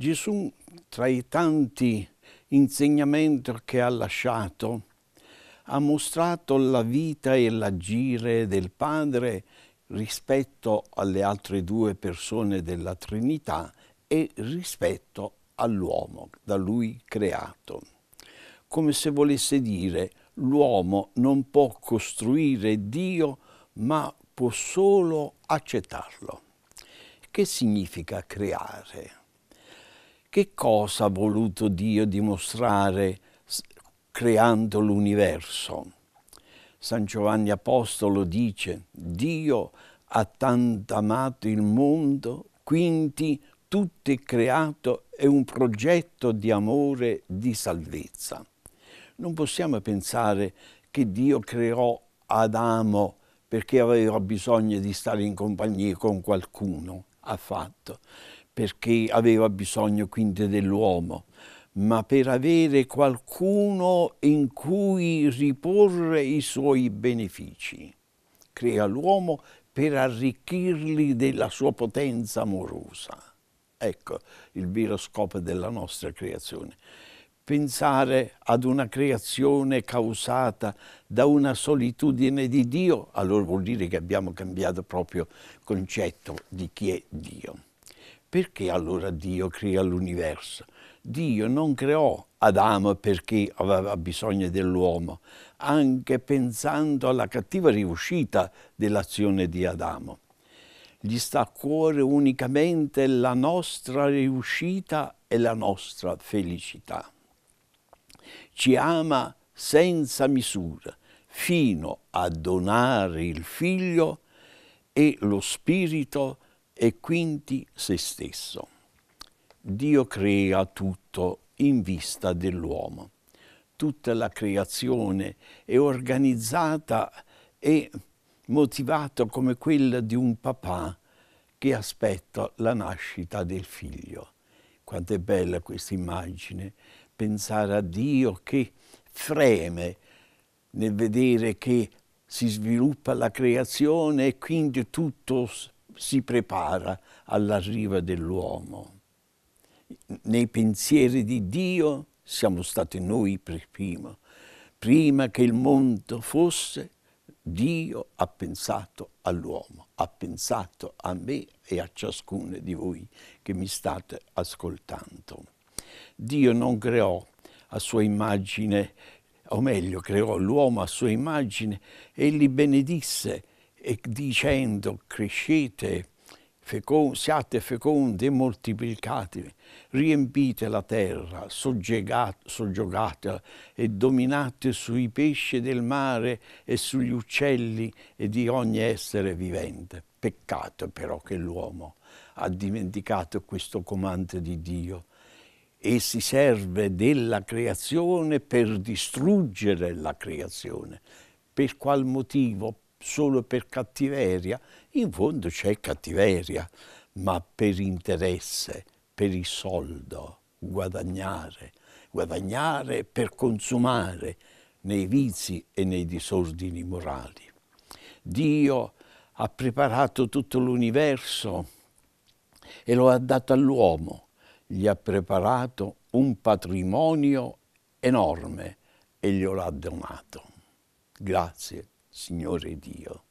Gesù, tra i tanti insegnamenti che ha lasciato, ha mostrato la vita e l'agire del Padre rispetto alle altre due persone della Trinità e rispetto all'uomo da lui creato. Come se volesse dire l'uomo non può costruire Dio ma può solo accettarlo. Che significa creare? Che cosa ha voluto Dio dimostrare creando l'universo? San Giovanni Apostolo dice, Dio ha tanto amato il mondo, quindi tutto è creato è un progetto di amore, di salvezza. Non possiamo pensare che Dio creò Adamo perché aveva bisogno di stare in compagnia con qualcuno, affatto perché aveva bisogno quindi dell'uomo, ma per avere qualcuno in cui riporre i suoi benefici. Crea l'uomo per arricchirli della sua potenza amorosa. Ecco il vero scopo della nostra creazione. Pensare ad una creazione causata da una solitudine di Dio, allora vuol dire che abbiamo cambiato proprio concetto di chi è Dio. Perché allora Dio crea l'universo? Dio non creò Adamo perché aveva bisogno dell'uomo, anche pensando alla cattiva riuscita dell'azione di Adamo. Gli sta a cuore unicamente la nostra riuscita e la nostra felicità. Ci ama senza misura, fino a donare il Figlio e lo Spirito e quindi se stesso. Dio crea tutto in vista dell'uomo. Tutta la creazione è organizzata e motivata come quella di un papà che aspetta la nascita del figlio. Quanto è bella questa immagine, pensare a Dio che freme nel vedere che si sviluppa la creazione e quindi tutto si prepara all'arrivo dell'uomo. Nei pensieri di Dio siamo stati noi per primo. Prima che il mondo fosse, Dio ha pensato all'uomo, ha pensato a me e a ciascuno di voi che mi state ascoltando. Dio non creò a sua immagine, o meglio, creò l'uomo a sua immagine e li benedisse e dicendo crescete, fecondi, siate fecondi e moltiplicatevi, riempite la terra, soggiogatela e dominate sui pesci del mare e sugli uccelli e di ogni essere vivente. Peccato però che l'uomo ha dimenticato questo comando di Dio e si serve della creazione per distruggere la creazione. Per qual motivo? solo per cattiveria, in fondo c'è cattiveria, ma per interesse, per il soldo, guadagnare, guadagnare per consumare nei vizi e nei disordini morali. Dio ha preparato tutto l'universo e lo ha dato all'uomo, gli ha preparato un patrimonio enorme e glielo ha donato. Grazie. Signore Dio.